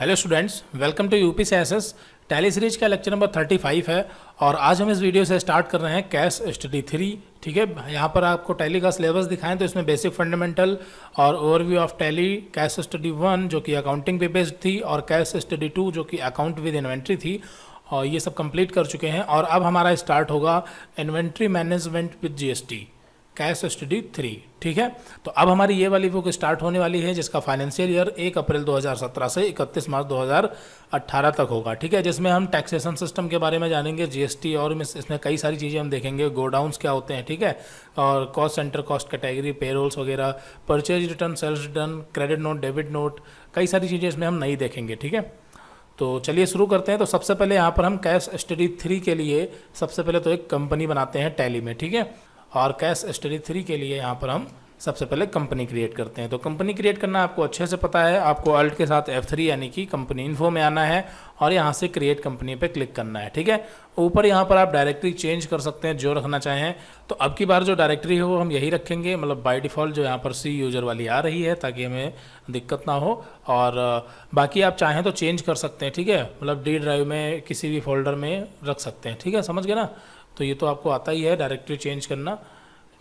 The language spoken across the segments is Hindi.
hello students welcome to UP से एस टैली सीरीज का लेक्चर नंबर 35 है और आज हम इस वीडियो से स्टार्ट कर रहे हैं कैश स्टडी थ्री ठीक है यहाँ पर आपको टैली का सिलेबस दिखाएं तो इसमें बेसिक फंडामेंटल और overview of Tally case study one जो कि अकाउंटिंग पे बेस्ड थी और कैश स्टडी टू जो कि अकाउंट विद इन्वेंट्री थी और ये सब कंप्लीट कर चुके हैं और अब हमारा स्टार्ट होगा inventory management with G case study three ठीक है तो अब हमारी ये वाली बुक स्टार्ट होने वाली है जिसका फाइनेंशियल ईयर एक अप्रैल 2017 से 31 मार्च 2018 तक होगा ठीक है जिसमें हम टैक्सेशन सिस्टम के बारे में जानेंगे जीएसटी और इसमें कई सारी चीज़ें हम देखेंगे गोडाउंस क्या होते हैं ठीक है और cost centre cost category payrolls वगैरह purchase return sales return credit note debit note कई सारी चीज़ें इसमें हम नहीं देखेंगे ठीक है तो चलिए शुरू करते हैं तो सबसे पहले यहाँ पर हम कैश स्टडी थ्री के लिए सबसे पहले तो एक कंपनी बनाते हैं टैली में ठीक है और कैश स्टडी थ्री के लिए यहाँ पर हम सबसे पहले कंपनी क्रिएट करते हैं तो कंपनी क्रिएट करना आपको अच्छे से पता है आपको अल्ट के साथ F3 यानी कि कंपनी इन्फो में आना है और यहाँ से क्रिएट कंपनी पे क्लिक करना है ठीक है ऊपर यहाँ पर आप डायरेक्टरी चेंज कर सकते हैं जो रखना चाहें तो अब की बार जो डायरेक्टरी है वो हम यही रखेंगे मतलब बाई डिफ़ॉल्ट जो यहाँ पर सी यूज़र वाली आ रही है ताकि हमें दिक्कत ना हो और बाकी आप चाहें तो चेंज कर सकते हैं ठीक है मतलब डी ड्राइव में किसी भी फोल्डर में रख सकते हैं ठीक है समझ गए ना तो ये तो आपको आता ही है डायरेक्टरी चेंज करना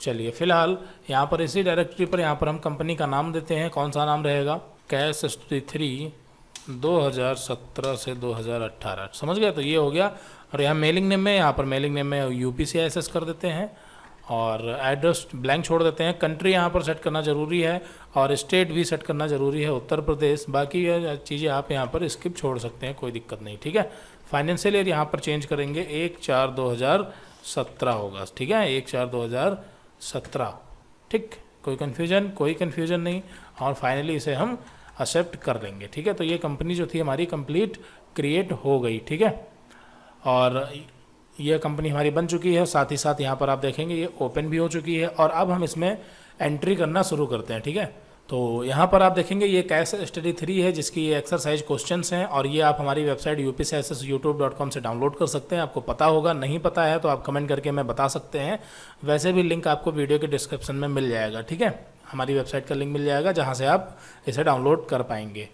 चलिए फिलहाल यहाँ पर इसी डायरेक्टरी पर यहाँ पर हम कंपनी का नाम देते हैं कौन सा नाम रहेगा कैश स्टी थ्री सत्रह से 2018 समझ गया तो ये हो गया और यहाँ मेलिंग नेम में यहाँ पर मेलिंग नेम में यू पी कर देते हैं और एड्रेस ब्लैंक छोड़ देते हैं कंट्री यहाँ पर सेट करना ज़रूरी है और स्टेट भी सेट करना ज़रूरी है उत्तर प्रदेश बाकी चीज़ें आप यहाँ पर स्किप छोड़ सकते हैं कोई दिक्कत नहीं ठीक है फाइनेंशियल ईयर यहाँ पर चेंज करेंगे एक चार दो हज़ार सत्रह होगा ठीक है एक चार दो हज़ार सत्रह ठीक कोई कन्फ्यूजन कोई कन्फ्यूजन नहीं और फाइनली इसे हम एक्सेप्ट कर लेंगे ठीक है तो ये कंपनी जो थी हमारी कंप्लीट क्रिएट हो गई ठीक है और ये कंपनी हमारी बन चुकी है साथ ही साथ यहाँ पर आप देखेंगे ये ओपन भी हो चुकी है और अब हम इसमें एंट्री करना शुरू करते हैं ठीक है तो यहाँ पर आप देखेंगे ये कैश स्टडी थ्री है जिसकी ये एक्सरसाइज क्वेश्चन हैं और ये आप हमारी वेबसाइट यू पी से डाउनलोड कर सकते हैं आपको पता होगा नहीं पता है तो आप कमेंट करके मैं बता सकते हैं वैसे भी लिंक आपको वीडियो के डिस्क्रिप्शन में मिल जाएगा ठीक है हमारी वेबसाइट का लिंक मिल जाएगा जहाँ से आप इसे डाउनलोड कर पाएंगे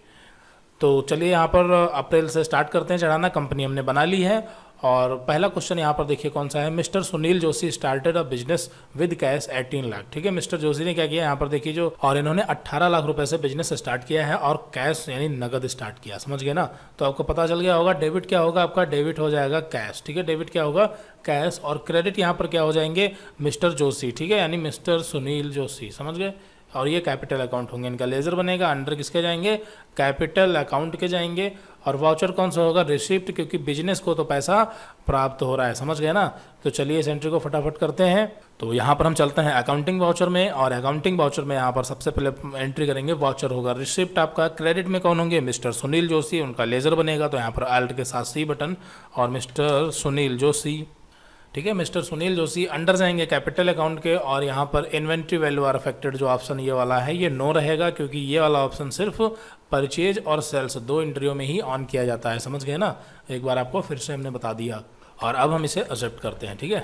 तो चलिए यहाँ पर अप्रैल से स्टार्ट करते हैं चढ़ाना कंपनी हमने बना ली है और पहला क्वेश्चन यहाँ पर देखिए कौन सा है mister Sunil Joshi started a business with cash eighteen lakh ठीक है मिस्टर जोशी ने क्या किया यहाँ पर देखिए जो और इन्होंने अट्ठारह लाख रुपए से बिजनेस स्टार्ट किया है और कैश यानी नगद स्टार्ट किया समझ गए ना तो आपको पता चल गया होगा डेबिट क्या होगा आपका डेबिट हो जाएगा कैश ठीक है डेबिट क्या होगा कैश और क्रेडिट यहाँ पर क्या हो जाएंगे मिस्टर जोशी ठीक है यानी मिस्टर सुनील जोशी समझ गए और ये कैपिटल अकाउंट होंगे इनका लेजर बनेगा अंडर किसके जाएंगे कैपिटल अकाउंट के जाएंगे और वाउचर कौन सा होगा रिसिप्ट क्योंकि बिजनेस को तो पैसा प्राप्त हो रहा है समझ गए ना तो चलिए इस एंट्री को फटाफट करते हैं तो यहाँ पर हम चलते हैं अकाउंटिंग वाउचर में और अकाउंटिंग वाउचर में यहाँ पर सबसे पहले एंट्री करेंगे वाउचर होगा रिसिप्ट आपका क्रेडिट में कौन होंगे मिस्टर सुनील जोशी उनका लेज़र बनेगा तो यहाँ पर आल्ट के साथ सी बटन और मिस्टर सुनील जोशी ठीक है मिस्टर सुनील जोशी अंडर जाएंगे कैपिटल अकाउंट के और यहाँ पर इन्वेंट्री वैल्यू आर अफेक्टेड जो ऑप्शन ये वाला है ये नो रहेगा क्योंकि ये वाला ऑप्शन सिर्फ परचेज और सेल्स दो इंटरव्यू में ही ऑन किया जाता है समझ गए ना एक बार आपको फिर से हमने बता दिया और अब हम इसे एक्सेप्ट करते हैं ठीक है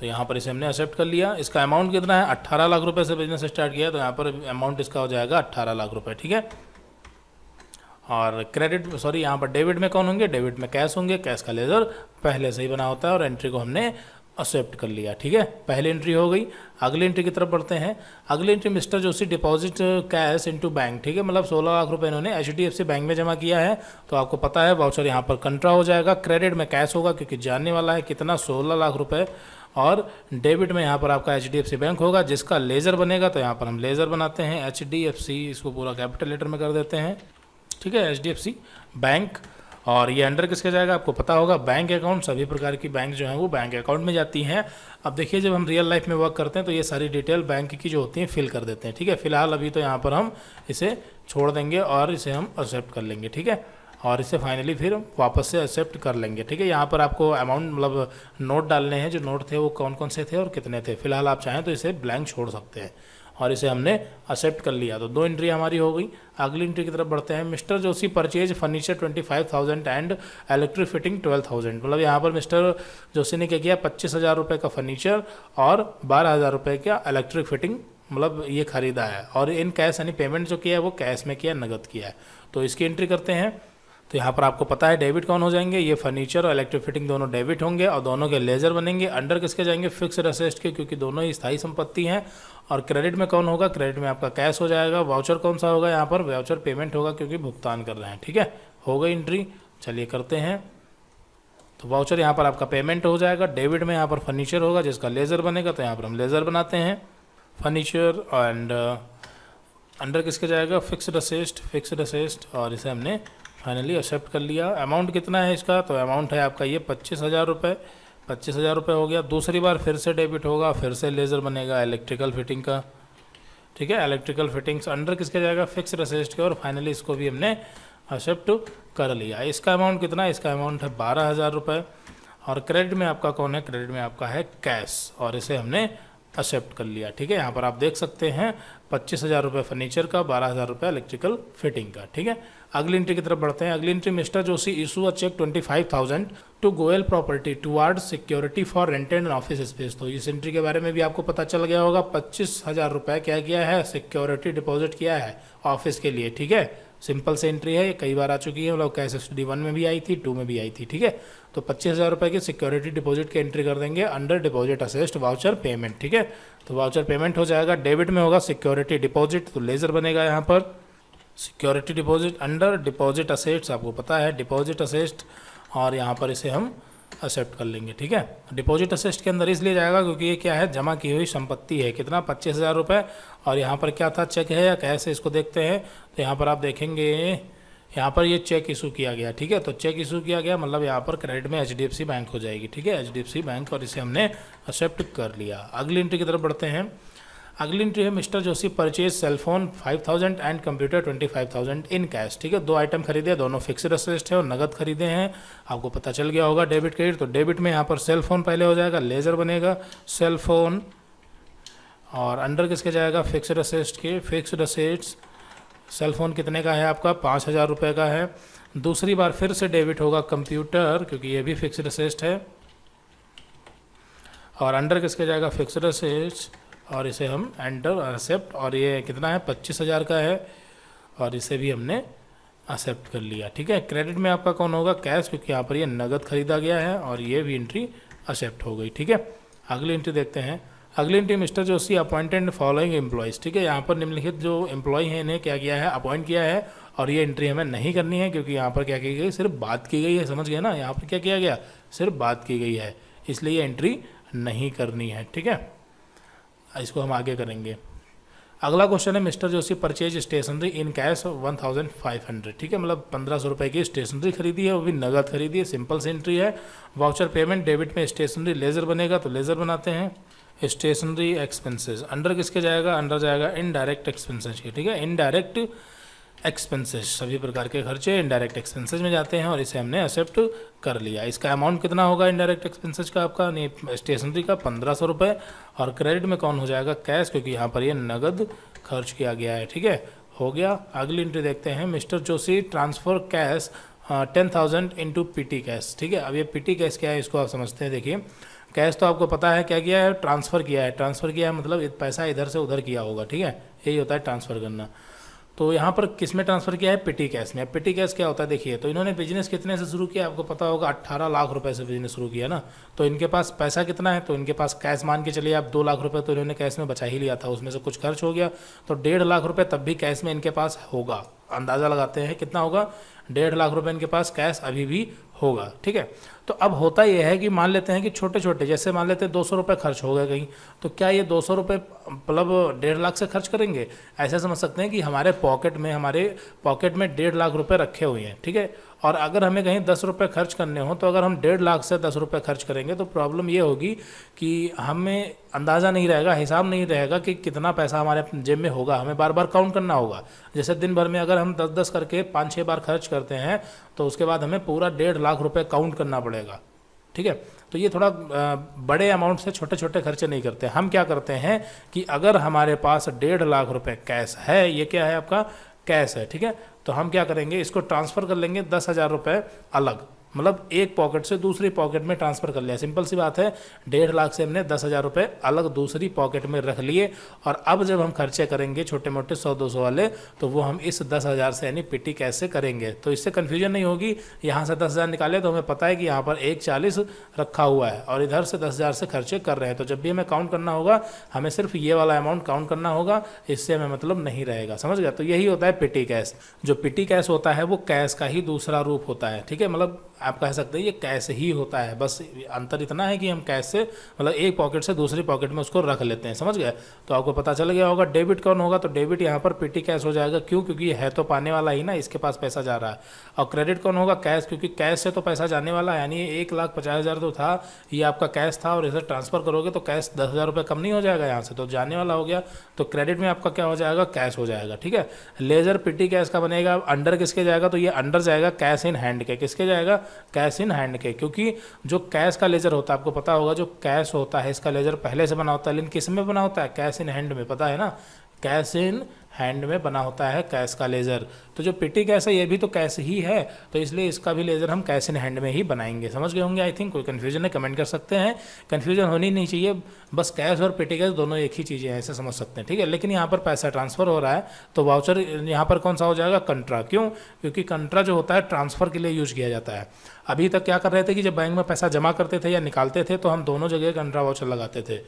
तो यहाँ पर इसे हमने एक्सेप्ट कर लिया इसका अमाउंट कितना है अट्ठारह लाख रुपये से बिजनेस स्टार्ट किया तो यहाँ पर अमाउंट इसका हो जाएगा अट्ठारह लाख रुपये ठीक है और क्रेडिट सॉरी यहाँ पर डेबिट में कौन होंगे डेबिट में कैश होंगे कैश का लेजर पहले से ही बना होता है और एंट्री को हमने एक्सेप्ट कर लिया ठीक है पहली एंट्री हो गई अगली एंट्री की तरफ बढ़ते हैं अगली entry mister Joshi deposit cash into bank ठीक है मतलब सोलह लाख रुपए इन्होंने एच बैंक में जमा किया है तो आपको पता है वाउचर यहाँ पर कंट्रा हो जाएगा क्रेडिट में कैश होगा क्योंकि जानने वाला है कितना सोलह लाख रुपये और डेबिट में यहाँ पर आपका एच बैंक होगा जिसका लेज़र बनेगा तो यहाँ पर हम लेज़र बनाते हैं एच इसको पूरा कैपिटल लेटर में कर देते हैं ठीक है एच बैंक और ये अंडर किसके जाएगा आपको पता होगा बैंक अकाउंट सभी प्रकार की बैंक जो है वो बैंक अकाउंट में जाती हैं अब देखिए जब हम रियल लाइफ में वर्क करते हैं तो ये सारी डिटेल बैंक की जो होती है फिल कर देते हैं ठीक है फिलहाल अभी तो यहाँ पर हम इसे छोड़ देंगे और इसे हम एक्सेप्ट कर लेंगे ठीक है और इसे फाइनली फिर वापस से एक्सेप्ट कर लेंगे ठीक है यहाँ पर आपको अमाउंट मतलब नोट डालने हैं जो नोट थे वो कौन कौन से थे और कितने थे फिलहाल आप चाहें तो इसे ब्लैंक छोड़ सकते हैं और इसे हमने एक्सेप्ट कर लिया तो दो एंट्री हमारी हो गई अगली एंट्री की तरफ बढ़ते हैं mister Joshi purchase furniture twenty five thousand and electric fitting twelve thousand मतलब यहाँ पर मिस्टर जोशी ने क्या किया पच्चीस हज़ार रुपये का फर्नीचर और बारह हज़ार रुपये का इलेक्ट्रिक फिटिंग मतलब ये ख़रीदा है और इन कैश यानी पेमेंट जो किया है वो कैश में किया नगद किया है तो इसकी एंट्री करते हैं तो यहाँ पर आपको पता है डेबिट कौन हो जाएंगे ये फर्नीचर और इलेक्ट्रिक फिटिंग दोनों डेबिट होंगे और दोनों के लेजर बनेंगे अंडर किसके जाएंगे फिक्स असेस्ट के क्योंकि दोनों ही स्थायी संपत्ति हैं और क्रेडिट में कौन होगा क्रेडिट में आपका कैश हो जाएगा वाउचर कौन सा होगा यहाँ पर वाउचर पेमेंट होगा क्योंकि भुगतान कर रहे हैं ठीक है हो गई एंट्री चलिए करते हैं तो वाउचर यहाँ पर आपका पेमेंट हो जाएगा डेबिट में यहाँ पर फर्नीचर होगा जिसका लेज़र बनेगा तो यहाँ पर हम लेज़र बनाते हैं फर्नीचर एंड uh, अंडर किसके जाएगा फिक्स्ड असेस्ट फिक्स्ड असेस्ट और इसे हमने फाइनली एक्सेप्ट कर लिया अमाउंट कितना है इसका तो अमाउंट है आपका ये पच्चीस हज़ार रुपये पच्चीस हज़ार रुपये हो गया दूसरी बार फिर से डेबिट होगा फिर से लेज़र बनेगा इलेक्ट्रिकल फिटिंग का ठीक है इलेक्ट्रिकल फिटिंग्स अंडर किसके जाएगा फिक्स रसिस्ट के और फाइनली इसको भी हमने एक्सेप्ट कर लिया इसका अमाउंट कितना इसका अमाउंट है बारह हज़ार रुपये और क्रेडिट में आपका कौन है क्रेडिट में आपका है कैश और इसे हमने एक्सेप्ट कर लिया ठीक है यहाँ पर आप देख सकते हैं पच्चीस हज़ार रुपये फर्नीचर का बारह हज़ार रुपये इलेक्ट्रिकल फिटिंग का ठीक है अगली एंट्री की तरफ बढ़ते हैं अगली entry mister Joshi issue a cheque twenty five thousand to Goyal property towards security for rent and office space तो इस एंट्री के बारे में भी आपको पता चल गया होगा पच्चीस हज़ार रुपये क्या किया है सिक्योरिटी डिपॉजिट किया है ऑफिस के लिए ठीक है सिंपल से एंट्री है ये कई बार आ चुकी है मतलब कैश स्टडी डी वन में भी आई थी टू में भी आई थी ठीक है तो पच्चीस हज़ार रुपये की सिक्योरिटी डिपॉजिट की एंट्री कर देंगे under deposit assets voucher payment ठीक है तो वाउचर पेमेंट हो जाएगा डेबिट में होगा सिक्योरिटी डिपॉजिट तो लेज़र बनेगा यहाँ पर security deposit under deposit assets आपको पता है डिपॉजिट असेस्ट और यहाँ पर इसे हम एक्सेप्ट कर लेंगे ठीक है डिपॉजिट असेस्ट के अंदर इसलिए जाएगा क्योंकि ये क्या है जमा की हुई संपत्ति है कितना पच्चीस हज़ार रुपये और यहाँ पर क्या था चेक है या कैसे इसको देखते हैं तो यहाँ पर आप देखेंगे यहाँ पर ये चेक इशू किया गया ठीक है तो चेक इशू किया गया मतलब यहाँ पर क्रेडिट में एच बैंक हो जाएगी ठीक है एच बैंक और इसे हमने एक्सेप्ट कर लिया अगली एंट्री की तरफ बढ़ते हैं अगली एंट्री है mister Joshi purchase cellphone 5000 and computer 25000 in cash ठीक है दो आइटम खरीदे दोनों फिक्स असेस्ट है और नगद खरीदे हैं आपको पता चल गया होगा डेबिट क्रेडिट तो डेबिट में यहाँ पर सेलफोन पहले हो जाएगा लेजर बनेगा सेलफोन और अंडर किसके जाएगा फिक्स असिस्ट के फिक्स असेट्स सेल फ़ोन कितने का है आपका पाँच हज़ार रुपये का है दूसरी बार फिर से डेबिट होगा कंप्यूटर क्योंकि ये भी फिक्स्ड असेस्ट है और अंडर किसके जाएगा फिक्स्ड असेस्ट और इसे हम एंटर एक्सेप्ट और ये कितना है पच्चीस हज़ार का है और इसे भी हमने एक्सेप्ट कर लिया ठीक है क्रेडिट में आपका कौन होगा कैश क्योंकि यहाँ पर ये नगद खरीदा गया है और ये भी एंट्री एक्सेप्ट हो गई ठीक है अगली एंट्री देखते हैं अगली entry mister Joshi appointed following employees ठीक है यहाँ पर निम्नलिखित जो एम्प्लॉय हैं इन्हें क्या किया है अपॉइंट किया है और ये एंट्री हमें नहीं करनी है क्योंकि यहाँ पर क्या की गई सिर्फ बात की गई है समझ गए ना यहाँ पर क्या किया गया सिर्फ बात की गई है इसलिए ये एंट्री नहीं करनी है ठीक है इसको हम आगे करेंगे अगला क्वेश्चन है mister Joshi purchase stationery in cash one thousand five hundred ठीक है मतलब पंद्रह सौ रुपये की स्टेशनरी खरीदी है वो भी नगद खरीदी है सिंपल से एंट्री है वाउचर पेमेंट डेबिट में स्टेशनरी लेज़र बनेगा तो लेज़र बनाते हैं स्टेशनरी एक्सपेंसेस अंडर किसके जाएगा अंडर जाएगा इनडायरेक्ट एक्सपेंसेस के ठीक है इनडायरेक्ट एक्सपेंसेस सभी प्रकार के खर्चे इनडायरेक्ट एक्सपेंसेस में जाते हैं और इसे हमने एक्सेप्ट कर लिया इसका अमाउंट कितना होगा इनडायरेक्ट एक्सपेंसेस का आपका नहीं स्टेशनरी का पंद्रह सौ रुपये और क्रेडिट में कौन हो जाएगा कैश क्योंकि यहाँ पर ये नगद खर्च किया गया है ठीक है हो गया अगली एंट्री देखते हैं mister Joshi transfer cash ten thousand into P cash ठीक है अब ये पी कैश क्या है इसको आप समझते हैं देखिए कैश तो आपको पता है क्या किया है ट्रांसफ़र किया है ट्रांसफ़र किया है मतलब पैसा इधर से उधर किया होगा ठीक है यही होता है ट्रांसफ़र करना तो यहाँ पर किस में ट्रांसफ़र किया है पिटी कैश में पिटी कैश क्या होता है देखिए तो इन्होंने बिजनेस कितने से शुरू किया आपको पता होगा अट्ठारह लाख रुपए से बिजनेस शुरू किया ना तो इनके पास पैसा कितना है तो इनके पास कैश मान के चलिए आप दो लाख रुपए तो इन्होंने कैश में बचा ही लिया था उसमें से कुछ खर्च हो गया तो डेढ़ लाख रुपये तब भी कैश में इनके पास होगा अंदाज़ा लगाते हैं कितना होगा डेढ़ लाख रुपये इनके पास कैश अभी भी होगा ठीक है तो अब होता यह है कि मान लेते हैं कि छोटे छोटे जैसे मान लेते हैं दो सौ रुपये खर्च हो गए कहीं तो क्या ये दो सौ रुपये मतलब डेढ़ लाख से खर्च करेंगे ऐसा समझ सकते हैं कि हमारे पॉकेट में हमारे पॉकेट में डेढ़ लाख रुपये रखे हुए हैं ठीक है और अगर हमें कहीं दस रुपये खर्च करने हों तो अगर हम डेढ़ लाख से दस रुपये खर्च करेंगे तो प्रॉब्लम ये होगी कि हमें अंदाज़ा नहीं रहेगा हिसाब नहीं रहेगा कि कितना पैसा हमारे जेब में होगा हमें बार बार काउंट करना होगा जैसे दिन भर में अगर हम दस दस करके पाँच छः बार खर्च करते हैं तो उसके बाद हमें पूरा डेढ़ लाख रुपये काउंट करना पड़ेगा ठीक है तो ये थोड़ा बड़े अमाउंट से छोटे छोटे खर्चे नहीं करते हम क्या करते हैं कि अगर हमारे पास डेढ़ लाख रुपए कैश है ये क्या है आपका कैश है ठीक है तो हम क्या करेंगे इसको ट्रांसफ़र कर लेंगे दस हज़ार रुपये अलग मतलब एक पॉकेट से दूसरी पॉकेट में ट्रांसफ़र कर लिया सिंपल सी बात है डेढ़ लाख से हमने दस हज़ार रुपये अलग दूसरी पॉकेट में रख लिए और अब जब हम खर्चे करेंगे छोटे मोटे सौ दो सौ वाले तो वो हम इस दस हज़ार से यानी पिटी कैश से करेंगे तो इससे कन्फ्यूजन नहीं होगी यहाँ से दस हज़ार निकाले तो हमें पता है कि यहाँ पर एक चालीस रखा हुआ है और इधर से दस हज़ार से खर्चे कर रहे हैं तो जब भी हमें काउंट करना होगा हमें सिर्फ ये वाला अमाउंट काउंट करना होगा इससे हमें मतलब नहीं रहेगा समझ गया तो यही होता है पिटी कैश जो पिटी कैश होता है वो कैश का ही दूसरा रूप होता है ठीक है मतलब आप कह सकते हैं ये कैश ही होता है बस अंतर इतना है कि हम कैश से मतलब एक पॉकेट से दूसरी पॉकेट में उसको रख लेते हैं समझ गए तो आपको पता चल गया होगा डेबिट कौन होगा तो डेबिट यहाँ पर पेटी कैश हो जाएगा क्यों क्योंकि है तो पाने वाला ही ना इसके पास पैसा जा रहा है और क्रेडिट कौन होगा कैश क्योंकि कैश से तो पैसा जाने वाला है यानी एक लाख पचास हज़ार तो था ये आपका कैश था और इसे ट्रांसफ़र करोगे तो कैश दस हज़ार रुपये कम नहीं हो जाएगा यहाँ से तो जाने वाला हो गया तो क्रेडिट में आपका क्या हो जाएगा कैश हो जाएगा ठीक है लेजर पिटी कैश का बनेगा अंडर किसके जाएगा तो ये अंडर जाएगा कैश इन हैंड के किसके जाएगा कैश इन हैंड के क्योंकि जो कैश का लेजर होता है आपको पता होगा जो कैश होता है इसका लेजर पहले से बना होता है लेकिन किस में बना होता है कैश इन हैंड में पता है ना कैश इन हैंड में बना होता है कैश का लेज़र तो जो पिटी कैस है ये भी तो कैश ही है तो इसलिए इसका भी लेज़र हम कैश इन हैंड में ही बनाएंगे समझ गए होंगे आई थिंक कोई कन्फ्यूजन है कमेंट कर सकते हैं कन्फ्यूजन होनी नहीं चाहिए बस कैश और पिटी कैस दोनों एक ही चीज़ें हैं ऐसे समझ सकते हैं ठीक है लेकिन यहाँ पर पैसा ट्रांसफ़र हो रहा है तो वाउचर यहाँ पर कौन सा हो जाएगा कंट्रा क्यों क्योंकि कंट्रा जो होता है ट्रांसफ़र के लिए यूज किया जाता है अभी तक क्या कर रहे थे कि जब बैंक में पैसा जमा करते थे या निकालते थे तो हम दोनों जगह कंट्रा वाउचर लगाते थे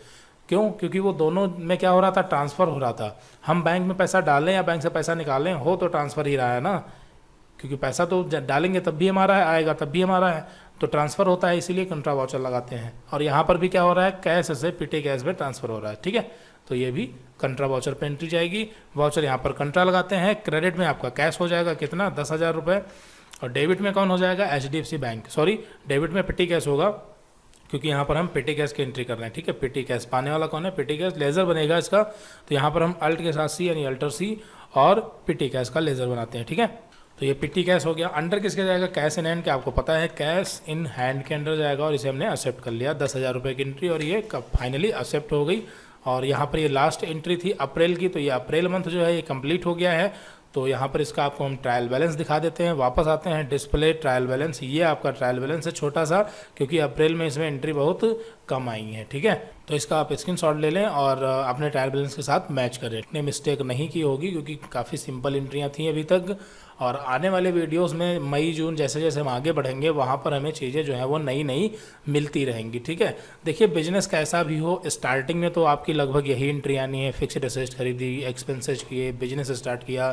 क्यों क्योंकि वो दोनों में क्या हो रहा था ट्रांसफ़र हो रहा था हम बैंक में पैसा डालें या बैंक से पैसा निकालें हो तो ट्रांसफ़र ही रहा है ना क्योंकि पैसा तो डालेंगे तब भी हमारा है आएगा तब भी हमारा है तो ट्रांसफ़र होता है इसीलिए कंट्रा वाउचर लगाते हैं और यहाँ पर भी क्या हो रहा है कैश से पीटे कैश में ट्रांसफ़र हो रहा है ठीक है तो ये भी कंट्रा वाउचर पर एंट्री जाएगी वाउचर यहाँ पर कंट्रा लगाते हैं क्रेडिट में आपका कैश हो जाएगा कितना दस हज़ार रुपये और डेबिट में कौन हो जाएगा एच बैंक सॉरी डेबिट में पिट्टी कैश होगा क्योंकि यहाँ पर हम पेटी गैस की एंट्री कर रहे हैं ठीक है पेटी गैस पाने वाला कौन है पेटी गैस लेज़र बनेगा इसका तो यहाँ पर हम अल्ट के साथ सी यानी अल्टर सी और पिटी गैस का लेज़र बनाते हैं ठीक है तो ये पिटी कैश हो गया अंडर किसके जाएगा कैश इन हैंड के आपको पता है कैश इन हैंड के अंडर जाएगा और इसे हमने एक्सेप्ट कर लिया दस हज़ार रुपये की एंट्री और ये कब फाइनली एक्सेप्ट हो गई और यहाँ पर ये लास्ट एंट्री थी अप्रैल की तो ये अप्रैल मंथ जो है ये कंप्लीट हो गया है तो यहाँ पर इसका आपको हम ट्रायल बैलेंस दिखा देते हैं वापस आते हैं डिस्प्ले ट्रायल बैलेंस ये आपका ट्रायल बैलेंस है छोटा सा क्योंकि अप्रैल में इसमें एंट्री बहुत कम आई है ठीक है तो इसका आप स्क्रीन शॉट ले लें और अपने ट्रायल बैलेंस के साथ मैच करें इतने मिस्टेक नहीं की होगी क्योंकि काफ़ी सिंपल एंट्रियाँ थी अभी तक और आने वाले वीडियोस में मई जून जैसे जैसे हम आगे बढ़ेंगे वहाँ पर हमें चीज़ें जो है वो नई नई मिलती रहेंगी ठीक है देखिए बिजनेस कैसा भी हो स्टार्टिंग में तो आपकी लगभग यही एंट्री आनी है फिक्स असेट खरीदी एक्सपेंसेस किए बिजनेस स्टार्ट किया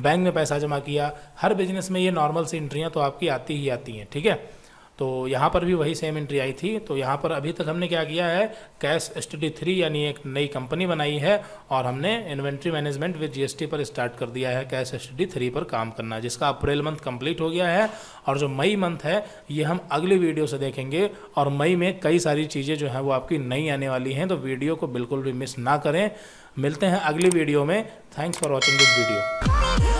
बैंक में पैसा जमा किया हर बिजनेस में ये नॉर्मल सी एंट्रियाँ तो आपकी आती ही आती हैं ठीक है तो यहाँ पर भी वही सेम एंट्री आई थी तो यहाँ पर अभी तक हमने क्या किया है कैश स्टडी थ्री यानी एक नई कंपनी बनाई है और हमने इन्वेंट्री मैनेजमेंट विद जीएसटी पर स्टार्ट कर दिया है कैश स्टडी थ्री पर काम करना जिसका अप्रैल मंथ कंप्लीट हो गया है और जो मई मंथ है ये हम अगली वीडियो से देखेंगे और मई में कई सारी चीज़ें जो हैं वो आपकी नई आने वाली हैं तो वीडियो को बिल्कुल भी मिस ना करें मिलते हैं अगली वीडियो में thanks for watching this video